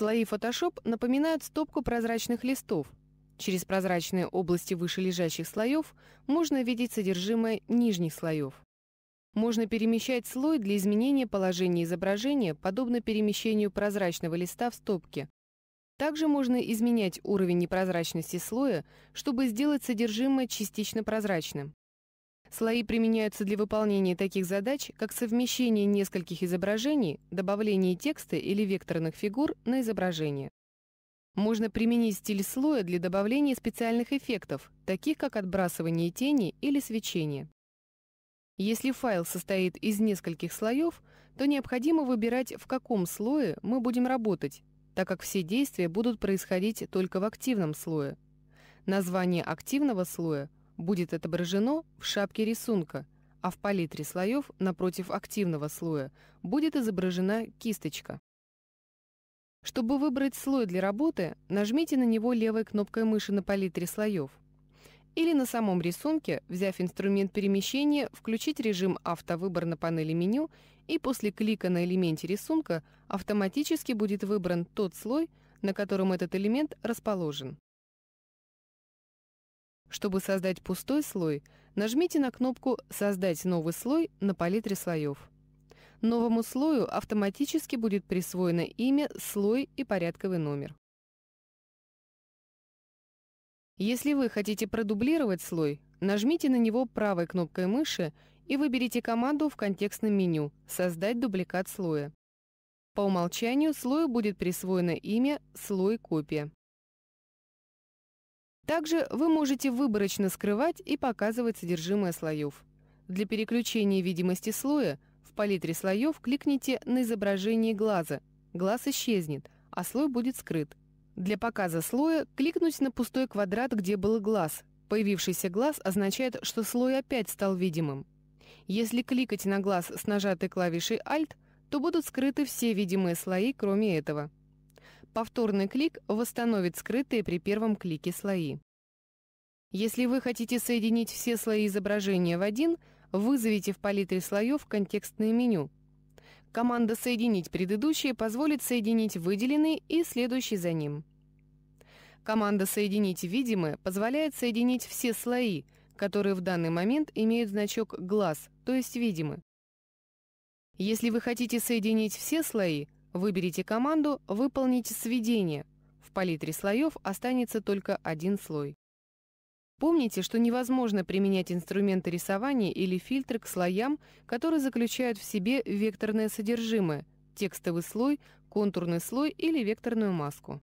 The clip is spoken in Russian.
Слои Photoshop напоминают стопку прозрачных листов. Через прозрачные области вышележащих слоев можно видеть содержимое нижних слоев. Можно перемещать слой для изменения положения изображения, подобно перемещению прозрачного листа в стопке. Также можно изменять уровень непрозрачности слоя, чтобы сделать содержимое частично прозрачным. Слои применяются для выполнения таких задач, как совмещение нескольких изображений, добавление текста или векторных фигур на изображение. Можно применить стиль слоя для добавления специальных эффектов, таких как отбрасывание тени или свечение. Если файл состоит из нескольких слоев, то необходимо выбирать, в каком слое мы будем работать, так как все действия будут происходить только в активном слое. Название активного слоя – будет отображено в шапке рисунка, а в палитре слоев напротив активного слоя будет изображена кисточка. Чтобы выбрать слой для работы, нажмите на него левой кнопкой мыши на палитре слоев. Или на самом рисунке, взяв инструмент перемещения, включить режим «Автовыбор» на панели меню, и после клика на элементе рисунка автоматически будет выбран тот слой, на котором этот элемент расположен. Чтобы создать пустой слой, нажмите на кнопку «Создать новый слой» на палитре слоев. Новому слою автоматически будет присвоено имя, слой и порядковый номер. Если вы хотите продублировать слой, нажмите на него правой кнопкой мыши и выберите команду в контекстном меню «Создать дубликат слоя». По умолчанию слою будет присвоено имя «Слой копия». Также вы можете выборочно скрывать и показывать содержимое слоев. Для переключения видимости слоя в палитре слоев кликните на изображение глаза. Глаз исчезнет, а слой будет скрыт. Для показа слоя кликнуть на пустой квадрат, где был глаз. Появившийся глаз означает, что слой опять стал видимым. Если кликать на глаз с нажатой клавишей Alt, то будут скрыты все видимые слои, кроме этого. Повторный клик восстановит скрытые при первом клике слои. Если вы хотите соединить все слои изображения в один, вызовите в палитре слоев контекстное меню. Команда «Соединить предыдущие» позволит соединить выделенный и следующий за ним. Команда «Соединить видимые» позволяет соединить все слои, которые в данный момент имеют значок «глаз», то есть видимы. Если вы хотите соединить все слои – Выберите команду «Выполнить сведение». В палитре слоев останется только один слой. Помните, что невозможно применять инструменты рисования или фильтры к слоям, которые заключают в себе векторное содержимое – текстовый слой, контурный слой или векторную маску.